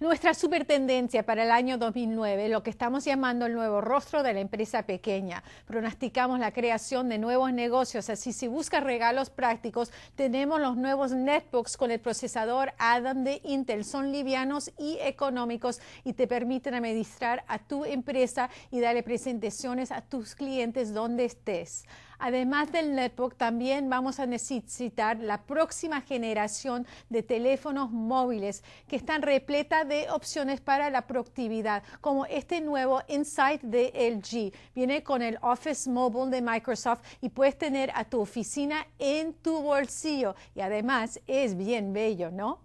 Nuestra supertendencia para el año 2009, lo que estamos llamando el nuevo rostro de la empresa pequeña. Pronosticamos la creación de nuevos negocios, así si buscas regalos prácticos, tenemos los nuevos netbooks con el procesador Adam de Intel. Son livianos y económicos y te permiten administrar a tu empresa y darle presentaciones a tus clientes donde estés. Además del netbook, también vamos a necesitar la próxima generación de teléfonos móviles que están repletas de opciones para la productividad, como este nuevo Insight de LG. Viene con el Office Mobile de Microsoft y puedes tener a tu oficina en tu bolsillo. Y además es bien bello, ¿no?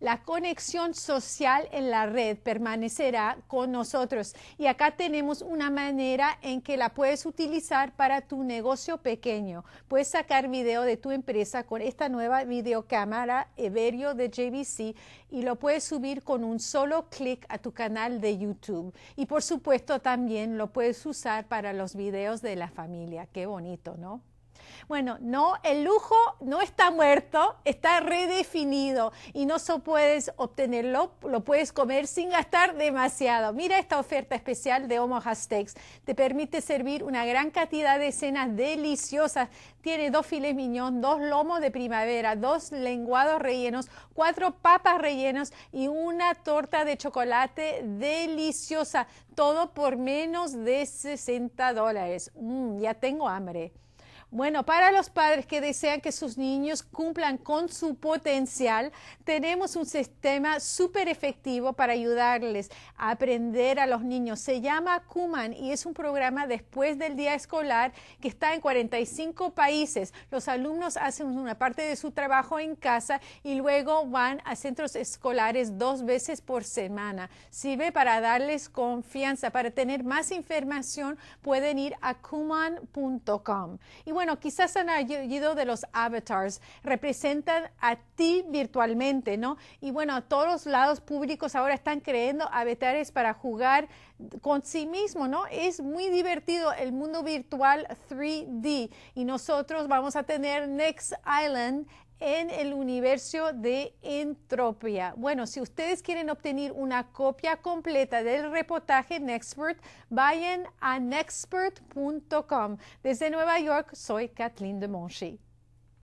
la conexión social en la red permanecerá con nosotros. Y acá tenemos una manera en que la puedes utilizar para tu negocio pequeño. Puedes sacar video de tu empresa con esta nueva videocámara Everio de JVC y lo puedes subir con un solo clic a tu canal de YouTube. Y por supuesto también lo puedes usar para los videos de la familia. Qué bonito, ¿no? Bueno, no, el lujo no está muerto, está redefinido y no solo puedes obtenerlo, lo puedes comer sin gastar demasiado. Mira esta oferta especial de Omaha Steaks. Te permite servir una gran cantidad de cenas deliciosas. Tiene dos files miñón, dos lomos de primavera, dos lenguados rellenos, cuatro papas rellenos y una torta de chocolate deliciosa. Todo por menos de 60 dólares. Mm, ya tengo hambre. Bueno, para los padres que desean que sus niños cumplan con su potencial, tenemos un sistema súper efectivo para ayudarles a aprender a los niños. Se llama Kuman y es un programa después del día escolar que está en 45 países. Los alumnos hacen una parte de su trabajo en casa y luego van a centros escolares dos veces por semana. Sirve para darles confianza. Para tener más información pueden ir a kuman.com bueno, quizás han oído de los avatars, representan a ti virtualmente, ¿no? Y bueno, todos los lados públicos ahora están creando avatares para jugar con sí mismo, ¿no? Es muy divertido el mundo virtual 3D y nosotros vamos a tener Next Island en el universo de entropía. Bueno, si ustedes quieren obtener una copia completa del reportaje Nexpert, vayan a nexpert.com. Desde Nueva York, soy Kathleen de